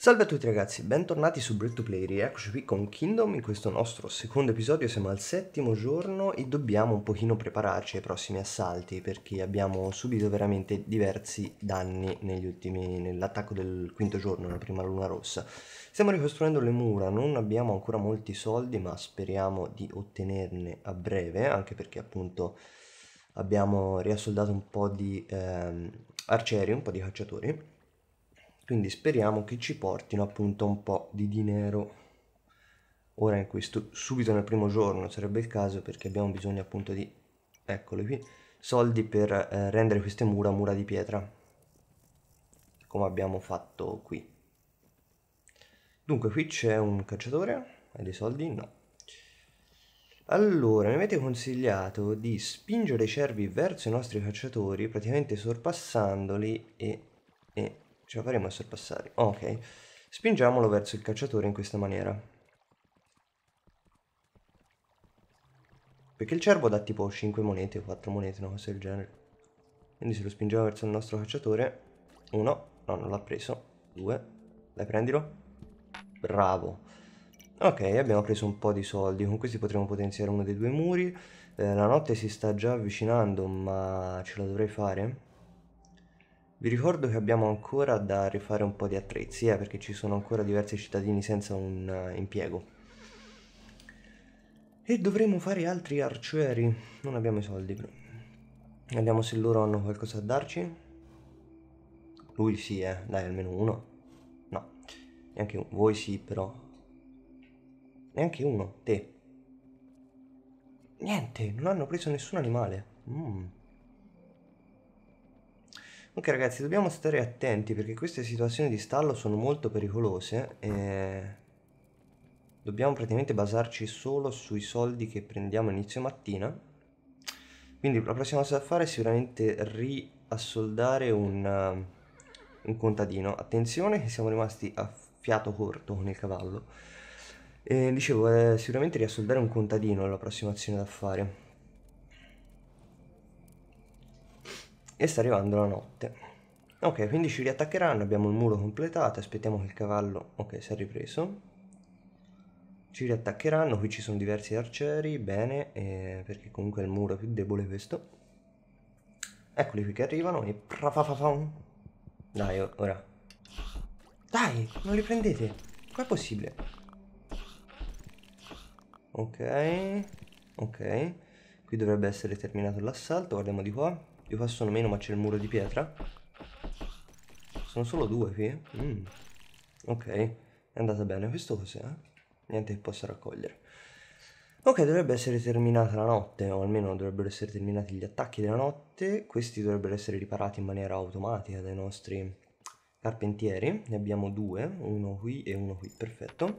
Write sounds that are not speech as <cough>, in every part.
Salve a tutti ragazzi, bentornati su Break to Play, rieccoci qui con Kingdom in questo nostro secondo episodio, siamo al settimo giorno e dobbiamo un pochino prepararci ai prossimi assalti perché abbiamo subito veramente diversi danni nell'attacco del quinto giorno, nella prima luna rossa. Stiamo ricostruendo le mura, non abbiamo ancora molti soldi ma speriamo di ottenerne a breve anche perché appunto abbiamo riassoldato un po' di ehm, arcieri, un po' di cacciatori quindi speriamo che ci portino appunto un po' di dinero ora in questo subito nel primo giorno sarebbe il caso perché abbiamo bisogno appunto di eccole qui soldi per eh, rendere queste mura mura di pietra come abbiamo fatto qui dunque qui c'è un cacciatore hai dei soldi? no allora, mi avete consigliato di spingere i cervi verso i nostri cacciatori, praticamente sorpassandoli e Ce la faremo a sorpassare. ok. Spingiamolo verso il cacciatore in questa maniera. Perché il cervo dà tipo 5 monete o 4 monete, una cosa del genere. Quindi se lo spingiamo verso il nostro cacciatore... Uno. No, non l'ha preso. Due. Dai, prendilo. Bravo. Ok, abbiamo preso un po' di soldi. Con questi potremo potenziare uno dei due muri. Eh, la notte si sta già avvicinando, ma ce la dovrei fare. Vi ricordo che abbiamo ancora da rifare un po' di attrezzi, eh, perché ci sono ancora diversi cittadini senza un uh, impiego. E dovremo fare altri arcieri. Non abbiamo i soldi. Però. Vediamo se loro hanno qualcosa da darci. Lui sì, eh. Dai, almeno uno. No. Neanche uno. Voi sì, però. Neanche uno. Te. Niente, non hanno preso nessun animale. Mmm. Ok ragazzi dobbiamo stare attenti perché queste situazioni di stallo sono molto pericolose e dobbiamo praticamente basarci solo sui soldi che prendiamo inizio mattina. Quindi la prossima cosa da fare è sicuramente riassoldare un, eh, un contadino. Attenzione che siamo rimasti a fiato corto con il cavallo. E dicevo, eh, sicuramente riassoldare un contadino è la prossima azione da fare. e sta arrivando la notte. Ok, quindi ci riattaccheranno, abbiamo il muro completato, aspettiamo che il cavallo... Ok, si è ripreso. Ci riattaccheranno, qui ci sono diversi arcieri, bene, eh, perché comunque è il muro più debole questo. Eccoli qui che arrivano e... Dai, ora. Dai, non li prendete. Com'è possibile? Ok, ok. Qui dovrebbe essere terminato l'assalto, guardiamo di qua. Di qua sono meno ma c'è il muro di pietra. Sono solo due qui. Mm. Ok, è andata bene. Questo cos'è? Niente che possa raccogliere. Ok, dovrebbe essere terminata la notte, o almeno dovrebbero essere terminati gli attacchi della notte. Questi dovrebbero essere riparati in maniera automatica dai nostri carpentieri. Ne abbiamo due, uno qui e uno qui, perfetto.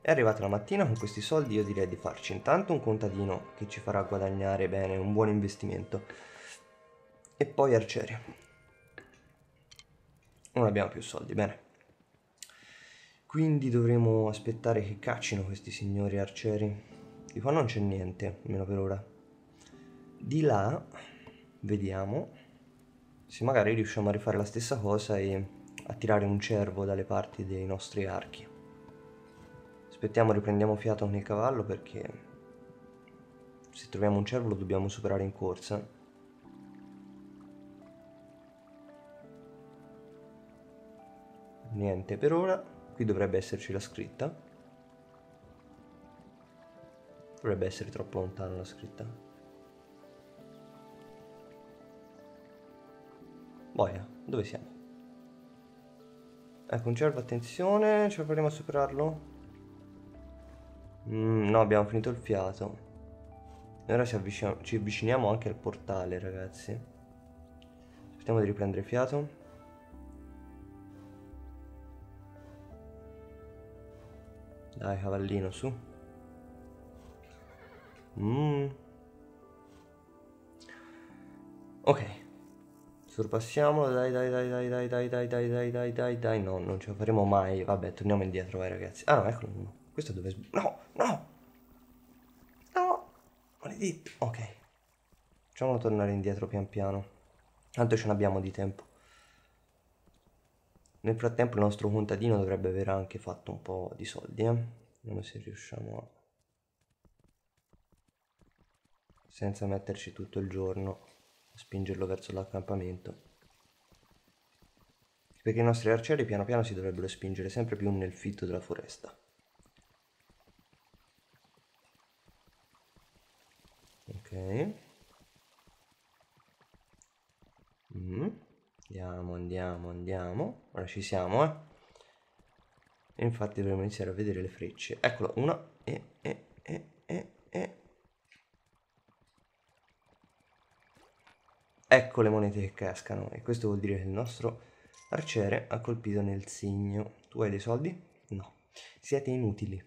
È arrivata la mattina, con questi soldi io direi di farci intanto un contadino che ci farà guadagnare bene, un buon investimento e poi arcieri. Non abbiamo più soldi, bene. Quindi dovremo aspettare che caccino questi signori arcieri. Di qua non c'è niente, almeno per ora. Di là, vediamo, se magari riusciamo a rifare la stessa cosa e a tirare un cervo dalle parti dei nostri archi. Aspettiamo, riprendiamo fiato con il cavallo perché se troviamo un cervo lo dobbiamo superare in corsa niente per ora. Qui dovrebbe esserci la scritta. Dovrebbe essere troppo lontano la scritta. Boia, dove siamo? Ecco, un cervo, attenzione, ce la faremo a superarlo? Mm, no, abbiamo finito il fiato. E ora avviciniamo, ci avviciniamo anche al portale, ragazzi. Aspettiamo di riprendere fiato. Dai cavallino, su. Mm. Ok. Sorpassiamolo, dai, dai, dai, dai, dai, dai, dai, dai, dai, dai, dai, dai, no, non ce la faremo mai. Vabbè, torniamo indietro, vai ragazzi. Ah, no, eccolo uno. Questo dove... No, no! No! Maledetto! Ok. Facciamolo tornare indietro pian piano. Tanto ce n'abbiamo di tempo. Nel frattempo il nostro contadino dovrebbe aver anche fatto un po' di soldi, eh? Vediamo se riusciamo a... Senza metterci tutto il giorno a spingerlo verso l'accampamento. Perché i nostri arcieri piano piano si dovrebbero spingere sempre più nel fitto della foresta. Ok. Mm. Andiamo, andiamo, andiamo. Ora ci siamo, eh. E infatti dovremmo iniziare a vedere le frecce. Eccolo, una e, e, e, e, e. Ecco le monete che cascano e questo vuol dire che il nostro arciere ha colpito nel segno. Tu hai dei soldi? No. Siete inutili.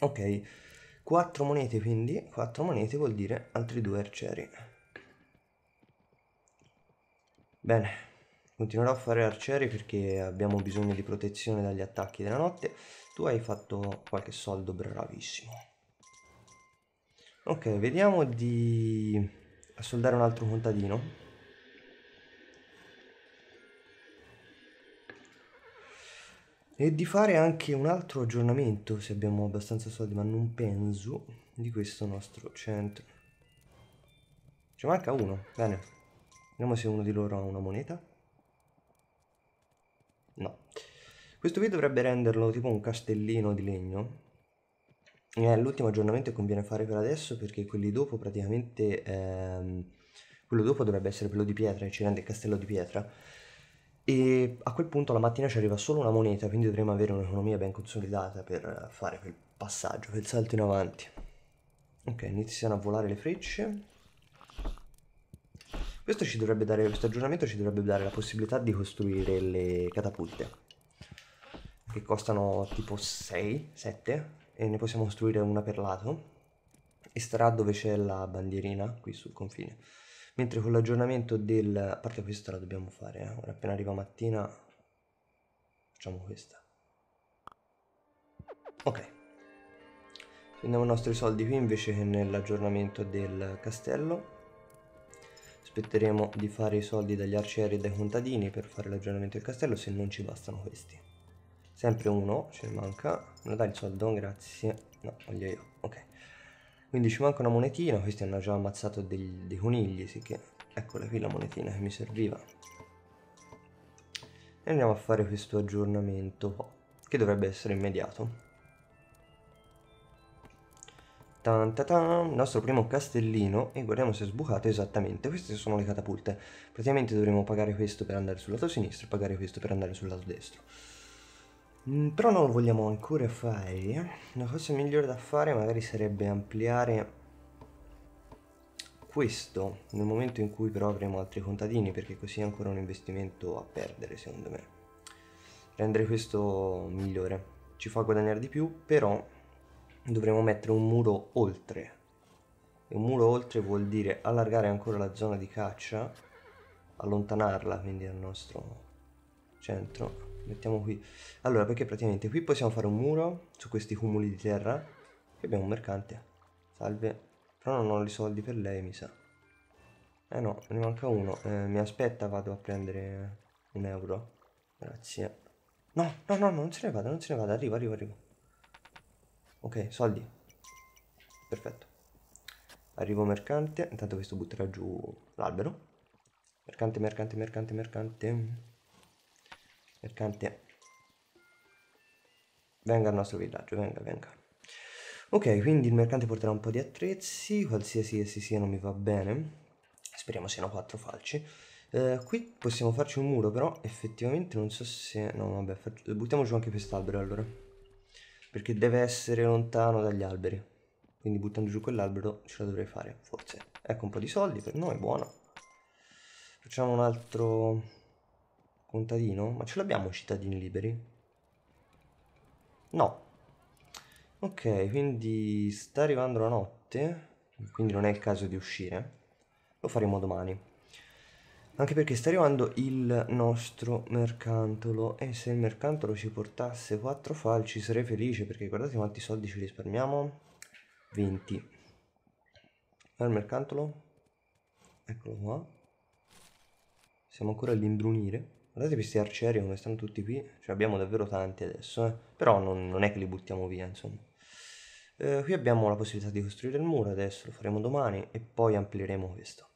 Ok, 4 monete quindi, 4 monete vuol dire altri due arcieri. Bene, continuerò a fare arcieri perché abbiamo bisogno di protezione dagli attacchi della notte. Tu hai fatto qualche soldo, bravissimo. Ok, vediamo di assoldare un altro contadino. E di fare anche un altro aggiornamento, se abbiamo abbastanza soldi, ma non penso, di questo nostro centro. Ci manca uno, bene. Vediamo se uno di loro ha una moneta. No. Questo qui dovrebbe renderlo tipo un castellino di legno. Eh, L'ultimo aggiornamento conviene fare per adesso perché quelli dopo praticamente... Ehm, quello dopo dovrebbe essere quello di pietra e ci rende il castello di pietra. E a quel punto la mattina ci arriva solo una moneta, quindi dovremo avere un'economia ben consolidata per fare quel passaggio, quel salto in avanti. Ok, iniziano a volare le frecce. Questo, ci dovrebbe dare, questo aggiornamento ci dovrebbe dare la possibilità di costruire le catapulte, che costano tipo 6, 7, e ne possiamo costruire una per lato, e starà dove c'è la bandierina, qui sul confine. Mentre con l'aggiornamento del... a parte questa la dobbiamo fare, eh. ora appena arriva mattina facciamo questa. Ok. Prendiamo i nostri soldi qui invece che nell'aggiornamento del castello. Aspetteremo di fare i soldi dagli arcieri e dai contadini per fare l'aggiornamento del castello se non ci bastano questi. Sempre uno, ce ne manca. Me lo dai il soldo? Grazie. No, voglio io. Ok. Quindi ci manca una monetina, questi hanno già ammazzato dei, dei conigli, sì che... Eccola qui la monetina che mi serviva. E andiamo a fare questo aggiornamento che dovrebbe essere immediato. Tan, ta, tan, nostro primo castellino e guardiamo se è sbucato esattamente. Queste sono le catapulte. Praticamente dovremo pagare questo per andare sul lato sinistro e pagare questo per andare sul lato destro. Mm, però non lo vogliamo ancora fare. La cosa migliore da fare magari sarebbe ampliare questo nel momento in cui però avremo altri contadini perché così è ancora un investimento a perdere secondo me. Rendere questo migliore. Ci fa guadagnare di più però dovremo mettere un muro oltre e un muro oltre vuol dire allargare ancora la zona di caccia allontanarla quindi al nostro centro mettiamo qui allora perché praticamente qui possiamo fare un muro su questi cumuli di terra e abbiamo un mercante salve però non ho i soldi per lei mi sa eh no ne manca uno eh, mi aspetta vado a prendere un euro grazie no no no non se ne vada non se ne vada arriva arriva arriva Ok, soldi. Perfetto. Arrivo mercante, intanto questo butterà giù l'albero. Mercante, mercante, mercante, mercante. Mercante. Venga al nostro villaggio, venga, venga. Ok, quindi il mercante porterà un po' di attrezzi, qualsiasi essi siano mi va bene. Speriamo siano quattro falci. Eh, qui possiamo farci un muro, però effettivamente non so se... No, vabbè, faccio... buttiamo giù anche quest'albero allora perché deve essere lontano dagli alberi quindi buttando giù quell'albero ce la dovrei fare forse ecco un po' di soldi per noi buono facciamo un altro contadino ma ce l'abbiamo cittadini liberi? no ok quindi sta arrivando la notte quindi non è il caso di uscire lo faremo domani anche perché sta arrivando il nostro mercantolo e se il mercantolo ci portasse 4 falci sarei felice perché guardate quanti soldi ci risparmiamo. 20. Ma il mercantolo? Eccolo qua. Siamo ancora all'imbrunire. Guardate questi arcieri come stanno tutti qui. Ce cioè, ne abbiamo davvero tanti adesso, eh. Però non, non, è che li buttiamo via, insomma. Eh, qui abbiamo la possibilità di costruire il muro adesso, lo faremo domani e poi amplieremo questo.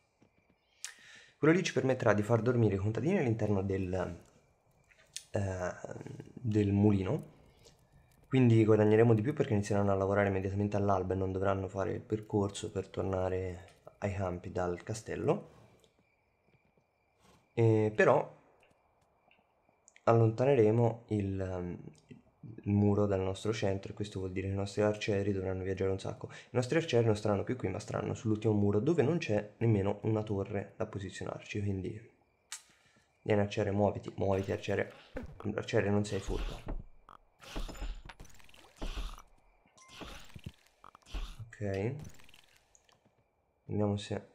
Quello lì ci permetterà di far dormire i contadini all'interno del, eh, del mulino, quindi guadagneremo di più perché inizieranno a lavorare immediatamente all'alba e non dovranno fare il percorso per tornare ai campi dal castello. E però allontaneremo il, il muro dal nostro centro e questo vuol dire che i nostri arcieri dovranno viaggiare un sacco. I nostri arcieri non staranno più qui ma staranno sull'ultimo muro dove non c'è nemmeno una torre da posizionarci, quindi... Vieni arciere, muoviti, muoviti arciere. Arciere non sei furbo. Ok. Vediamo se...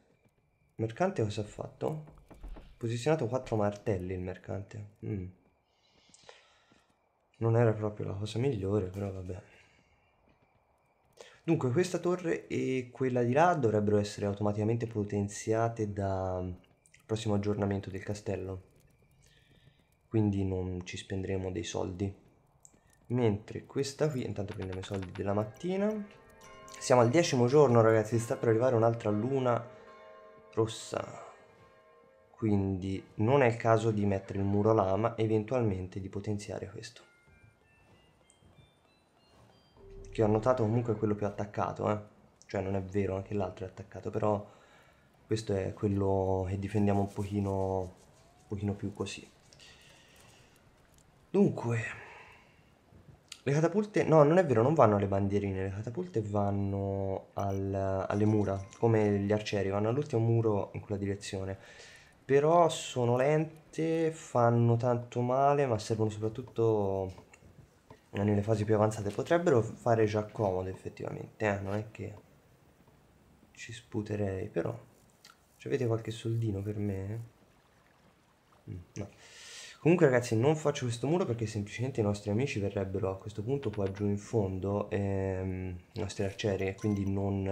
Mercante cosa ha fatto? Posizionato 4 martelli il mercante. Mm non era proprio la cosa migliore, però vabbè. Dunque, questa torre e quella di là dovrebbero essere automaticamente potenziate dal mm, prossimo aggiornamento del castello. Quindi non ci spenderemo dei soldi. Mentre questa qui, intanto prendiamo i soldi della mattina. Siamo al decimo giorno ragazzi, sta per arrivare un'altra luna rossa. Quindi non è il caso di mettere il muro lama, eventualmente di potenziare questo. che ho notato comunque è quello più attaccato, eh. cioè non è vero, anche l'altro è attaccato, però questo è quello che difendiamo un pochino, un pochino più così. Dunque, le catapulte, no non è vero, non vanno alle bandierine, le catapulte vanno al, alle mura, come gli arcieri, vanno all'ultimo muro in quella direzione. Però sono lente, fanno tanto male, ma servono soprattutto nelle fasi più avanzate potrebbero fare già comodo effettivamente eh? non è che ci sputerei però cioè, avete qualche soldino per me? Mm, no comunque ragazzi non faccio questo muro perché semplicemente i nostri amici verrebbero a questo punto qua giù in fondo ehm, i nostri arcieri e quindi non,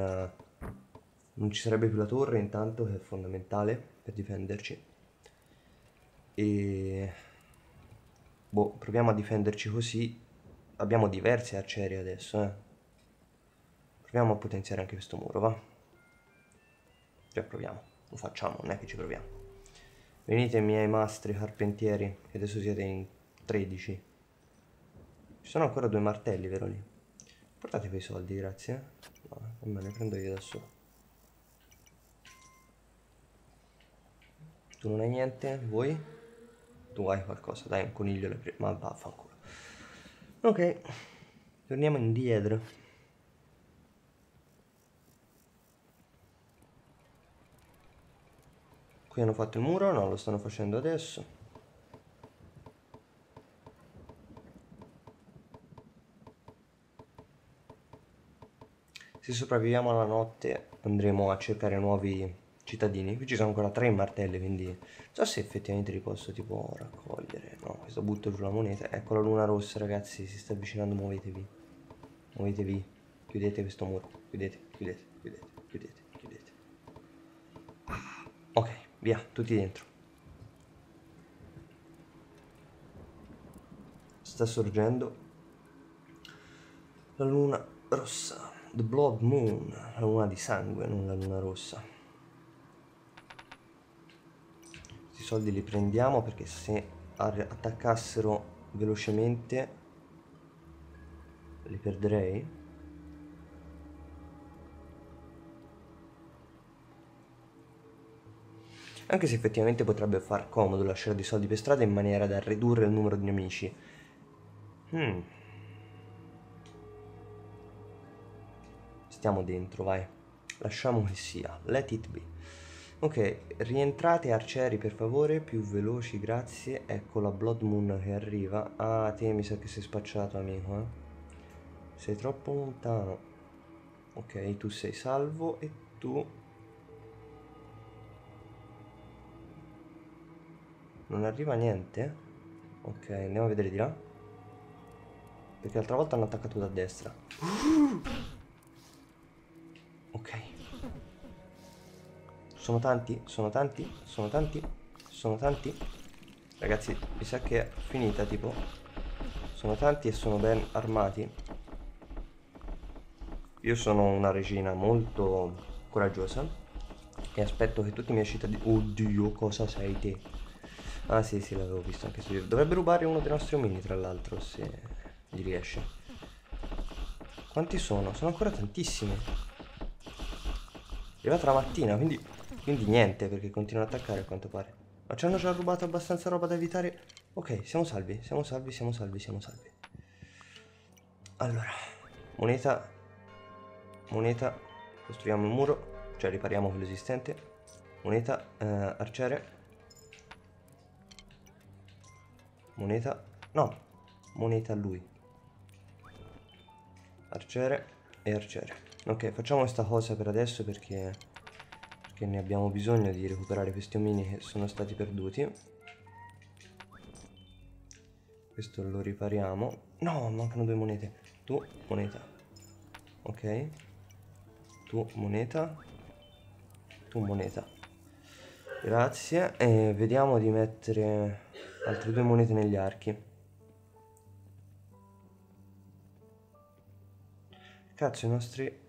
non ci sarebbe più la torre intanto che è fondamentale per difenderci e boh proviamo a difenderci così abbiamo diverse arcieri adesso, eh. Proviamo a potenziare anche questo muro, va? Già proviamo, lo facciamo, non è che ci proviamo. Venite miei mastri carpentieri, che adesso siete in 13. Ci sono ancora due martelli, vero lì? Portate quei soldi, grazie. Eh. No, me ne prendo io da solo. Tu non hai niente? Voi? Tu hai qualcosa, dai, un coniglio le prima. Ma vaffanculo ok torniamo indietro qui hanno fatto il muro no lo stanno facendo adesso se sopravviviamo alla notte andremo a cercare nuovi cittadini. Qui ci sono ancora tre martelli, quindi non so se effettivamente li posso tipo raccogliere. No, questo butto giù la moneta. Ecco la luna rossa, ragazzi, si sta avvicinando, muovetevi. Muovetevi. Chiudete questo muro. Chiudete, chiudete, chiudete, chiudete, chiudete. Ok, via, tutti dentro. Sta sorgendo la luna rossa. The Blood Moon, la luna di sangue, non la luna rossa. soldi li prendiamo perché se attaccassero velocemente li perderei anche se effettivamente potrebbe far comodo lasciare dei soldi per strada in maniera da ridurre il numero di nemici. Hmm. Stiamo dentro, vai. Lasciamo che sia. Let it be. Ok, rientrate arcieri per favore, più veloci, grazie. Ecco la Blood Moon che arriva. Ah, te mi sa che sei spacciato, amico, eh. Sei troppo lontano. Ok, tu sei salvo e tu... Non arriva niente? Ok, andiamo a vedere di là. Perché l'altra volta hanno attaccato da destra. <gasps> Ok. Sono tanti, sono tanti, sono tanti, sono tanti. Ragazzi, mi sa che è finita, tipo. Sono tanti e sono ben armati. Io sono una regina molto coraggiosa e aspetto che tutti i miei cittadini... Oddio, cosa sei te? Ah sì, sì, l'avevo visto anche su YouTube. Dovrebbe rubare uno dei nostri omini, tra l'altro, se gli riesce. Quanti sono? Sono ancora tantissimi. È arrivata la mattina, quindi quindi niente, perché continuano ad attaccare a quanto pare. Ma ci hanno già rubato abbastanza roba da evitare. Ok, siamo salvi, siamo salvi, siamo salvi, siamo salvi. Allora, moneta. Moneta. Costruiamo il muro, cioè ripariamo quello esistente. Moneta, eh, arciere. Moneta. No, moneta lui. Arciere e arciere. Ok, facciamo questa cosa per adesso perché perché ne abbiamo bisogno di recuperare questi omini che sono stati perduti questo lo ripariamo no mancano due monete tu moneta ok tu moneta tu moneta grazie e vediamo di mettere altre due monete negli archi cazzo i nostri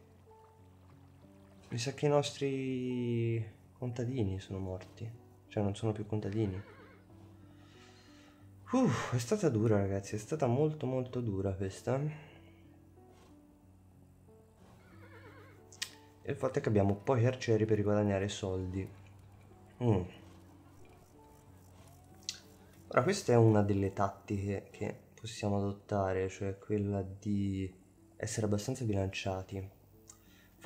mi sa che i nostri contadini sono morti. Cioè non sono più contadini. Uff, è stata dura ragazzi, è stata molto molto dura questa. E il fatto è che abbiamo pochi arcieri per guadagnare soldi. Mm. Ora questa è una delle tattiche che possiamo adottare, cioè quella di essere abbastanza bilanciati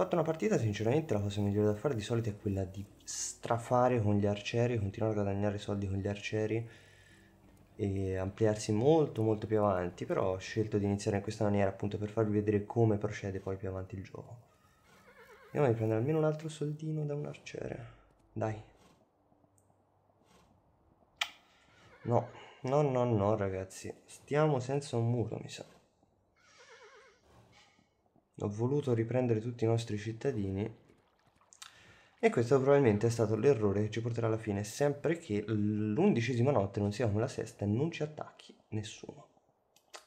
fatto una partita, sinceramente la cosa migliore da fare di solito è quella di strafare con gli arcieri, continuare a guadagnare soldi con gli arcieri e ampliarsi molto molto più avanti, però ho scelto di iniziare in questa maniera appunto per farvi vedere come procede poi più avanti il gioco. Andiamo a prendere almeno un altro soldino da un arciere. Dai. No, no, no, no ragazzi, stiamo senza un muro mi sa ho voluto riprendere tutti i nostri cittadini e questo probabilmente è stato l'errore che ci porterà alla fine, sempre che l'undicesima notte non sia come la sesta e non ci attacchi nessuno.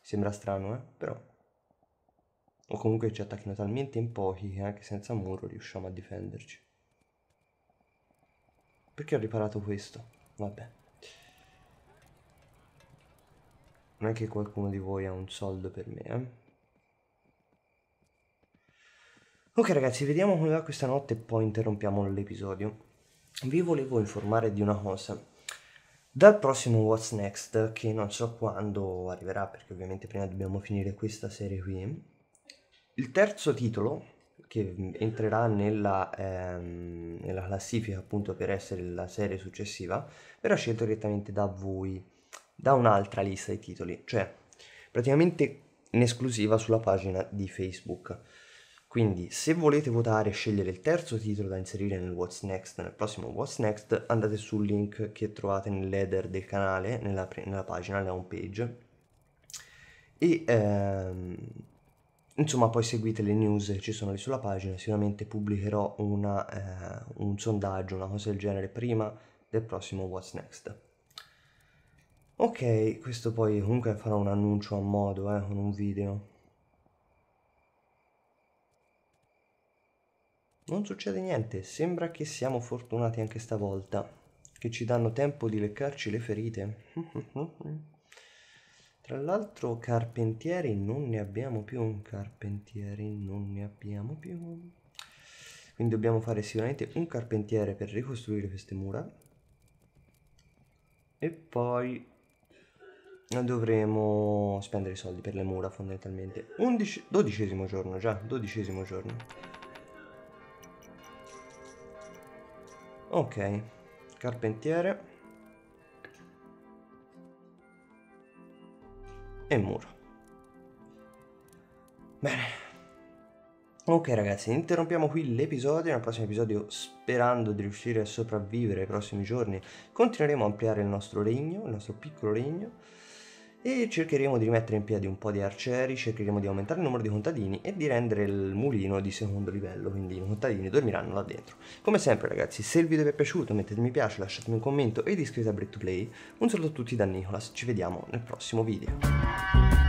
Sembra strano, eh? Però. O comunque ci attacchino talmente in pochi eh, che anche senza muro riusciamo a difenderci. Perché ho riparato questo? Vabbè. Non è che qualcuno di voi ha un soldo per me, eh? Ok ragazzi, vediamo come va questa notte e poi interrompiamo l'episodio. Vi volevo informare di una cosa. Dal prossimo What's Next, che non so quando arriverà perché ovviamente prima dobbiamo finire questa serie qui, il terzo titolo che entrerà nella, ehm, nella classifica appunto per essere la serie successiva verrà scelto direttamente da voi, da un'altra lista di titoli, cioè praticamente in esclusiva sulla pagina di Facebook. Quindi se volete votare e scegliere il terzo titolo da inserire nel What's Next, nel prossimo What's Next, andate sul link che trovate nel header del canale, nella, nella pagina, nella home page. E ehm, insomma poi seguite le news che ci sono lì sulla pagina, sicuramente pubblicherò una, eh, un sondaggio, una cosa del genere prima del prossimo What's Next. Ok, questo poi comunque farò un annuncio a modo, eh, con un video Non succede niente, sembra che siamo fortunati anche stavolta, che ci danno tempo di leccarci le ferite. Tra l'altro carpentieri non ne abbiamo più, carpentieri non ne abbiamo più. Quindi dobbiamo fare sicuramente un carpentiere per ricostruire queste mura. E poi dovremo spendere i soldi per le mura fondamentalmente. Undici, dodicesimo giorno già, dodicesimo giorno. ok carpentiere e muro bene Ok ragazzi, interrompiamo qui l'episodio, nel prossimo episodio sperando di riuscire a sopravvivere ai prossimi giorni continueremo a ampliare il nostro regno, il nostro piccolo regno e cercheremo di rimettere in piedi un po' di arcieri, cercheremo di aumentare il numero di contadini e di rendere il mulino di secondo livello, quindi i contadini dormiranno là dentro. Come sempre ragazzi, se il video vi è piaciuto mettete mi piace, lasciatemi un commento ed iscrivetevi a Break to Play. Un saluto a tutti da Nicolas, ci vediamo nel prossimo video.